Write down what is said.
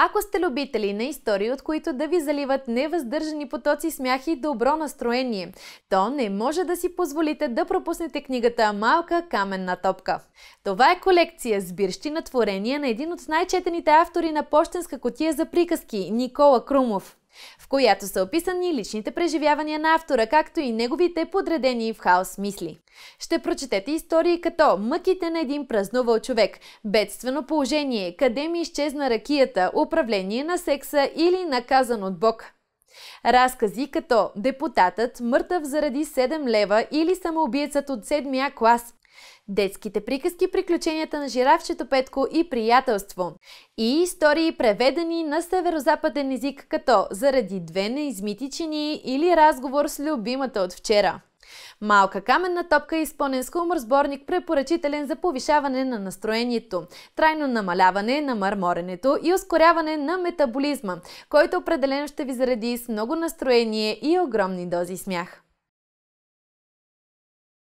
Ако сте любители на истории, от които да ви заливат невъздържани потоци смях и добро настроение, то не може да си позволите да пропуснете книгата Малка каменна топка. Това е колекция сбирщи на творения на един от най-четените автори на почтенска котия за приказки Никола Крумов която са описани личните преживявания на автора, както и неговите подредени в хаос мисли. Ще прочетете истории като Мъките на един празнувал човек, Бедствено положение, Къде ми изчезна ракията, Управление на секса или Наказан от Бог. Разкази като Депутатът, мъртъв заради 7 лева или самоубиецът от 7 клас, Детските приказки, приключенията на жирафчето Петко и приятелство. И истории преведени на северо-западен език като «Заради две неизмитичени» или «Разговор с любимата от вчера». Малка каменна топка е изпълнен с хумор сборник, препоръчителен за повишаване на настроението, трайно намаляване на мърморенето и ускоряване на метаболизма, който определено ще ви заради с много настроение и огромни дози смях.